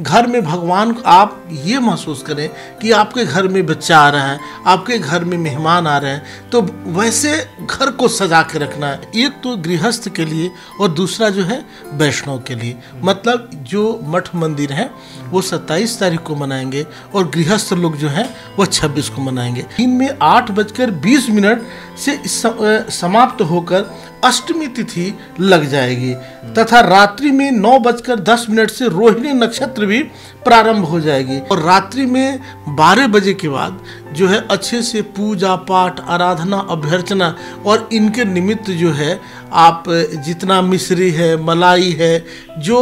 घर में भगवान आप ये महसूस करें कि आपके घर में बच्चा आ रहा है आपके घर में मेहमान आ रहे हैं तो वैसे घर को सजा के रखना है एक तो गृहस्थ के लिए और दूसरा जो है वैष्णव के लिए मतलब जो मठ मंदिर है वो 27 तारीख को मनाएंगे और गृहस्थ लोग जो हैं वो 26 को मनाएंगे दिन में आठ बजकर बीस मिनट से समाप्त होकर अष्टमी तिथि लग जाएगी तथा रात्रि में नौ बजकर दस मिनट से रोहिणी नक्षत्र भी प्रारंभ हो जाएगी और रात्रि में बारह बजे के बाद जो है अच्छे से पूजा पाठ आराधना अभ्यर्चना और इनके निमित्त जो है आप जितना मिश्री है मलाई है जो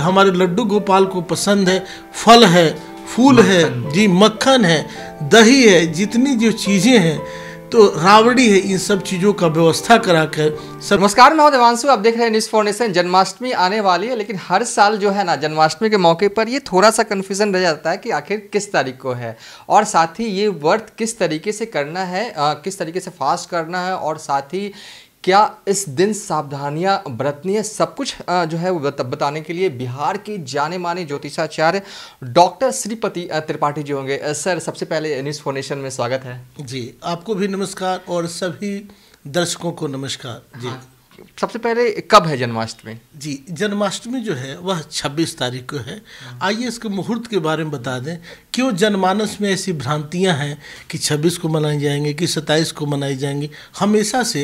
हमारे लड्डू गोपाल को पसंद है फल है फूल है जी मक्खन है दही है जितनी जो चीज़ें हैं तो रावड़ी है इन सब चीज़ों का व्यवस्था करा कर सब नमस्कार मैं देवांशु आप देख रहे हैं न्यूज़ फॉर्नेशन जन्माष्टमी आने वाली है लेकिन हर साल जो है ना जन्माष्टमी के मौके पर ये थोड़ा सा कन्फ्यूज़न रह जाता है कि आखिर किस तारीख को है और साथ ही ये व्रत किस तरीके से करना है आ, किस तरीके से फास्ट करना है और साथ ही क्या इस दिन सावधानियां बरतनी है सब कुछ जो है वो बताने के लिए बिहार के जाने माने ज्योतिषाचार्य डॉक्टर श्रीपति त्रिपाठी जी होंगे सर सबसे पहले न्यूज़ फाउंडेशन में स्वागत है जी आपको भी नमस्कार और सभी दर्शकों को नमस्कार जी हाँ। सबसे पहले कब है जन्माष्टमी जी जन्माष्टमी जो है वह 26 तारीख को है आइए इसके मुहूर्त के बारे में बता दें क्यों जनमानस में ऐसी भ्रांतियां हैं कि 26 को मनाई जाएंगे कि 27 को मनाई जाएंगी हमेशा से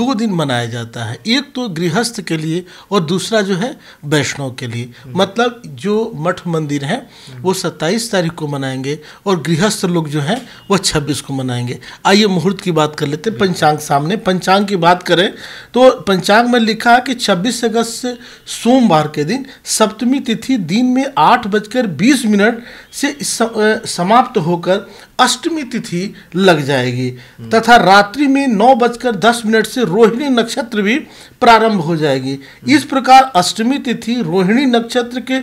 दो दिन मनाया जाता है एक तो गृहस्थ के लिए और दूसरा जो है वैष्णव के लिए मतलब जो मठ मंदिर हैं वो सत्ताईस तारीख को मनाएंगे और गृहस्थ लोग जो हैं वह छब्बीस को मनाएंगे आइए मुहूर्त की बात कर लेते हैं पंचांग सामने पंचांग की बात करें तो पंचांग में लिखा है कि 26 अगस्त से सोमवार के दिन सप्तमी तिथि दिन में आठ बजकर बीस मिनट से समाप्त होकर अष्टमी तिथि लग जाएगी तथा रात्रि में नौ बजकर दस मिनट से रोहिणी नक्षत्र भी प्रारंभ हो जाएगी इस प्रकार अष्टमी तिथि रोहिणी नक्षत्र के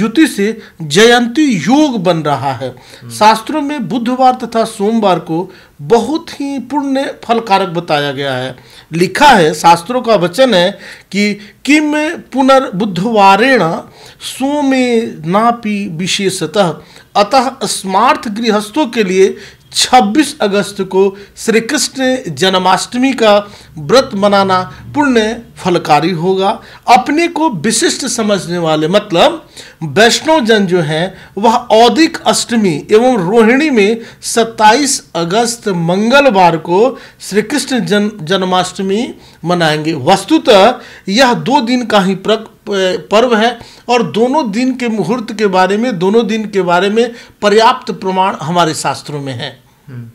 युति से जयंती योग बन रहा है शास्त्रों में बुधवार तथा सोमवार को बहुत ही पुण्य फलकारक बताया गया है लिखा है शास्त्रों का वचन है कि किम पुनर्बुद्धवारेण सोमे नापि विशेषतः अतः स्मार्थ गृहस्थों के लिए 26 अगस्त को श्री कृष्ण जन्माष्टमी का व्रत मनाना पुण्य फलकारी होगा अपने को विशिष्ट समझने वाले मतलब वैष्णव जन जो हैं वह औदिक अष्टमी एवं रोहिणी में 27 अगस्त मंगलवार को श्री कृष्ण जन्माष्टमी मनाएंगे वस्तुतः यह दो दिन का ही पर्व है और दोनों दिन के मुहूर्त के बारे में दोनों दिन के बारे में पर्याप्त प्रमाण हमारे शास्त्रों में है हम्म।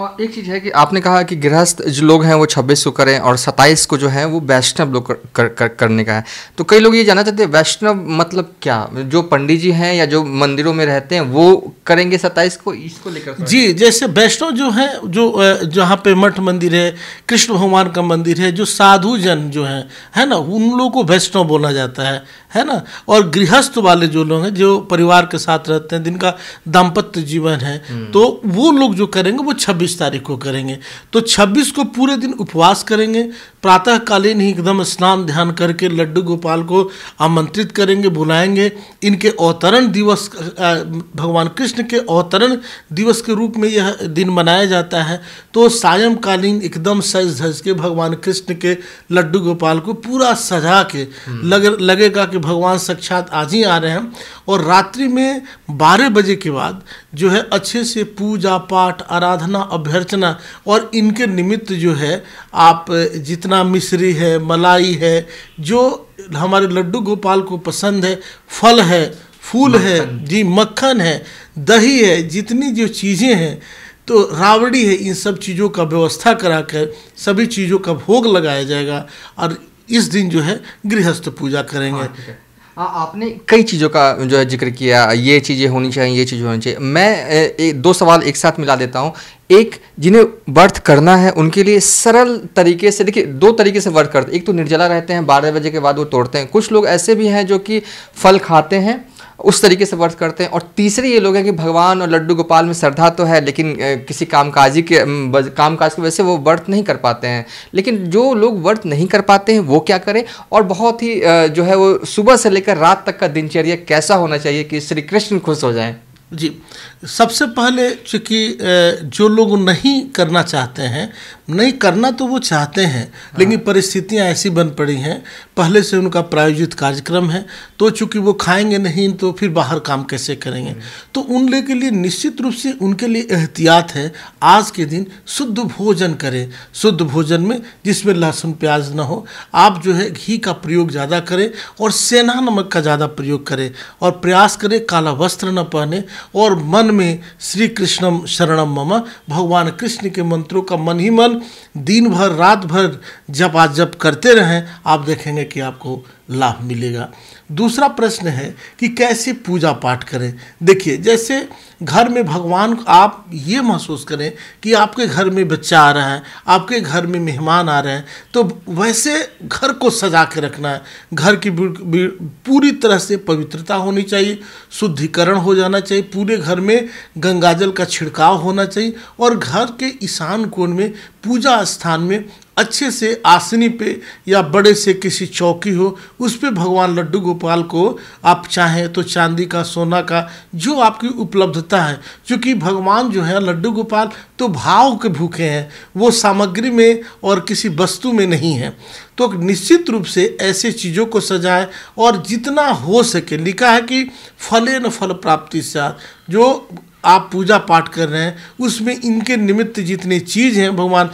और एक चीज़ है कि आपने कहा कि गृहस्थ जो लोग हैं वो छब्बीस को करें और सत्ताईस को जो है वो वैष्णव लोग कर, कर, कर, करने का है तो कई लोग ये जानना चाहते हैं वैष्णव मतलब क्या जो पंडित जी हैं या जो मंदिरों में रहते हैं वो करेंगे सत्ताईस को इसको लेकर जी जैसे वैष्णव जो है जो जहाँ पे मठ मंदिर है कृष्ण भगवान का मंदिर है जो साधु जन जो हैं है ना उन लोगों को वैष्णव बोला जाता है है ना और गृहस्थ वाले जो लोग हैं जो परिवार के साथ रहते हैं जिनका दाम्पत्य जीवन है हम्म। तो वो लोग जो करेंगे वो छब्बीस 26 तारीख को करेंगे तो 26 को पूरे दिन उपवास करेंगे प्रातःकालीन ही एकदम स्नान ध्यान करके लड्डू गोपाल को आमंत्रित करेंगे बुलाएंगे इनके अवतरण दिवस भगवान कृष्ण के अवतरण दिवस के रूप में यह दिन मनाया जाता है तो सायंकालीन एकदम सज धज के भगवान कृष्ण के लड्डू गोपाल को पूरा सजा के हम्म। लग लगेगा कि भगवान साक्षात आज ही आ रहे हैं और रात्रि में बारह बजे के बाद जो है अच्छे से पूजा पाठ आराधना अभ्यर्चना और इनके निमित्त जो है आप जितना मिश्री है मलाई है जो हमारे लड्डू गोपाल को पसंद है फल है फूल है जी मक्खन है दही है जितनी जो चीज़ें हैं तो रावड़ी है इन सब चीज़ों का व्यवस्था करा कर सभी चीज़ों का भोग लगाया जाएगा और इस दिन जो है गृहस्थ पूजा करेंगे हाँ, आ, हाँ, आपने कई चीज़ों का जो है जिक्र किया ये चीज़ें होनी चाहिए ये चीज़ें होनी चाहिए मैं ए, ए, दो सवाल एक साथ मिला देता हूँ एक जिन्हें वर्थ करना है उनके लिए सरल तरीके से देखिए दो तरीके से वर्थ करते एक तो निर्जला रहते हैं बारह बजे के बाद वो तोड़ते हैं कुछ लोग ऐसे भी हैं जो कि फल खाते हैं उस तरीके से वर्थ करते हैं और तीसरे ये लोग हैं कि भगवान और लड्डू गोपाल में श्रद्धा तो है लेकिन किसी कामकाजी के कामकाज की वजह से वो वर्थ नहीं कर पाते हैं लेकिन जो लोग वर्थ नहीं कर पाते हैं वो क्या करें और बहुत ही जो है वो सुबह से लेकर रात तक का दिनचर्या कैसा होना चाहिए कि श्री कृष्ण खुश हो जाएँ जी सबसे पहले चूँकि जो लोग नहीं करना चाहते हैं नहीं करना तो वो चाहते हैं हाँ। लेकिन परिस्थितियां ऐसी बन पड़ी हैं पहले से उनका प्रायोजित कार्यक्रम है तो चूंकि वो खाएंगे नहीं तो फिर बाहर काम कैसे करेंगे हम्म। तो उन लोग के लिए निश्चित रूप से उनके लिए एहतियात है आज के दिन शुद्ध भोजन करें शुद्ध भोजन में जिसमें लहसुन प्याज ना हो आप जो है घी का प्रयोग ज़्यादा करें और सेना नमक का ज़्यादा प्रयोग करें और प्रयास करें काला वस्त्र न पहने और मन में श्री कृष्णम शरणम ममा भगवान कृष्ण के मंत्रों का मन ही मन दिन भर रात भर जब आज जब करते रहें आप देखेंगे कि आपको लाभ मिलेगा दूसरा प्रश्न है कि कैसे पूजा पाठ करें देखिए जैसे घर में भगवान आप ये महसूस करें कि आपके घर में बच्चा आ रहा है आपके घर में मेहमान आ रहे हैं तो वैसे घर को सजा के रखना है घर की पूरी तरह से पवित्रता होनी चाहिए शुद्धिकरण हो जाना चाहिए पूरे घर में गंगाजल का छिड़काव होना चाहिए और घर के ईशान कोण में पूजा स्थान में अच्छे से आसनी पे या बड़े से किसी चौकी हो उस पर भगवान लड्डू गोपाल को आप चाहें तो चांदी का सोना का जो आपकी उपलब्धता है क्योंकि भगवान जो है लड्डू गोपाल तो भाव के भूखे हैं वो सामग्री में और किसी वस्तु में नहीं है तो निश्चित रूप से ऐसे चीज़ों को सजाएं और जितना हो सके लिखा है कि फले न फल प्राप्ति से जो आप पूजा पाठ कर रहे हैं उसमें इनके निमित्त जितनी चीज हैं भगवान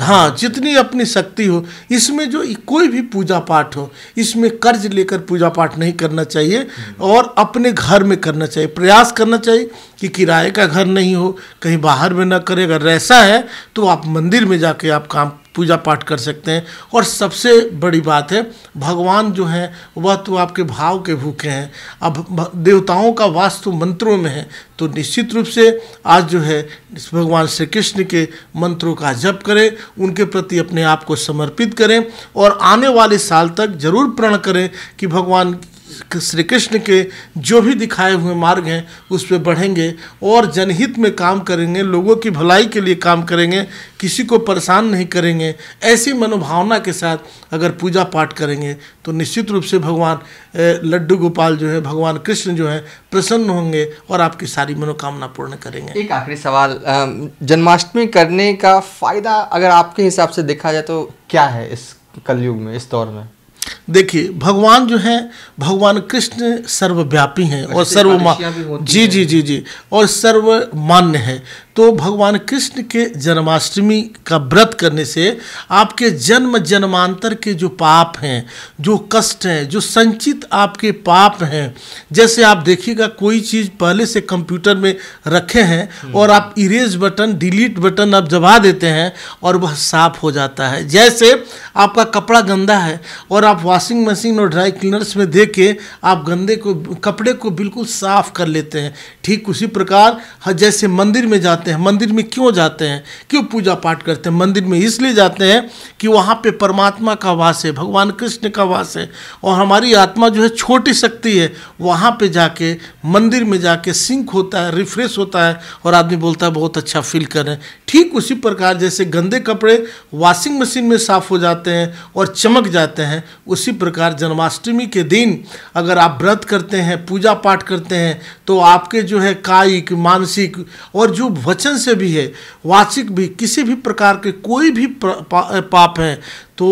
हाँ जितनी अपनी शक्ति हो इसमें जो कोई भी पूजा पाठ हो इसमें कर्ज लेकर पूजा पाठ नहीं करना चाहिए और अपने घर में करना चाहिए प्रयास करना चाहिए कि किराए का घर नहीं हो कहीं बाहर में ना करें अगर ऐसा है तो आप मंदिर में जाके आप काम पूजा पाठ कर सकते हैं और सबसे बड़ी बात है भगवान जो हैं वह तो आपके भाव के भूखे हैं अब देवताओं का वास्तु मंत्रों में है तो निश्चित रूप से आज जो है भगवान श्री कृष्ण के मंत्रों का जप करें उनके प्रति अपने आप को समर्पित करें और आने वाले साल तक जरूर प्रण करें कि भगवान श्री कृष्ण के जो भी दिखाए हुए मार्ग हैं उस पर बढ़ेंगे और जनहित में काम करेंगे लोगों की भलाई के लिए काम करेंगे किसी को परेशान नहीं करेंगे ऐसी मनोभावना के साथ अगर पूजा पाठ करेंगे तो निश्चित रूप से भगवान लड्डू गोपाल जो है भगवान कृष्ण जो है प्रसन्न होंगे और आपकी सारी मनोकामना पूर्ण करेंगे एक आखिरी सवाल जन्माष्टमी करने का फ़ायदा अगर आपके हिसाब से देखा जाए तो क्या है इस कलयुग में इस दौर में देखिए भगवान जो है भगवान कृष्ण सर्वव्यापी हैं और अच्छा, सर्वमा जी जी जी जी और सर्वमान्य है तो भगवान कृष्ण के जन्माष्टमी का व्रत करने से आपके जन्म जन्मांतर के जो पाप हैं जो कष्ट हैं जो संचित आपके पाप हैं जैसे आप देखिएगा कोई चीज़ पहले से कंप्यूटर में रखे हैं और आप इरेज बटन डिलीट बटन आप दबा देते हैं और वह साफ हो जाता है जैसे आपका कपड़ा गंदा है और आप वॉशिंग मशीन और ड्राई क्लीनर्स में दे के आप गंदे को कपड़े को बिल्कुल साफ कर लेते हैं ठीक उसी प्रकार जैसे मंदिर में जाते जाते हैं मंदिर में क्यों जाते हैं क्यों पूजा पाठ करते हैं मंदिर में इसलिए जाते हैं कि वहाँ पे परमात्मा का वास है भगवान कृष्ण का वास है और हमारी आत्मा जो है छोटी शक्ति है वहाँ पे जाके मंदिर में जाके सिंक होता है रिफ्रेश होता है और आदमी बोलता है बहुत अच्छा फील कर रहे हैं ठीक उसी प्रकार जैसे गंदे कपड़े वॉशिंग मशीन में साफ हो जाते हैं और चमक जाते हैं उसी प्रकार जन्माष्टमी के दिन अगर आप व्रत करते हैं पूजा पाठ करते हैं तो आपके जो है कायिक मानसिक और जो वचन से भी है वाचिक भी किसी भी प्रकार के कोई भी पाप है तो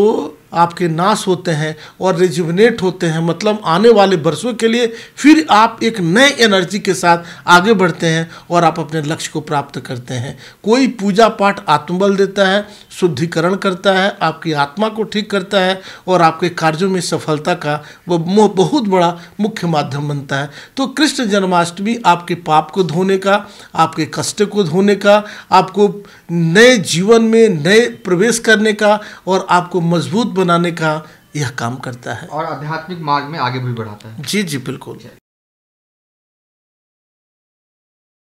आपके नाश होते हैं और रिजुविनेट होते हैं मतलब आने वाले वर्षों के लिए फिर आप एक नए एनर्जी के साथ आगे बढ़ते हैं और आप अपने लक्ष्य को प्राप्त करते हैं कोई पूजा पाठ आत्मबल देता है शुद्धिकरण करता है आपकी आत्मा को ठीक करता है और आपके कार्यों में सफलता का वह बहुत बड़ा मुख्य माध्यम बनता है तो कृष्ण जन्माष्टमी आपके पाप को धोने का आपके कष्ट को धोने का आपको नए जीवन में नए प्रवेश करने का और आपको मजबूत बनाने का यह काम करता है और आध्यात्मिक मार्ग में आगे भी बढ़ाता है जी जी बिल्कुल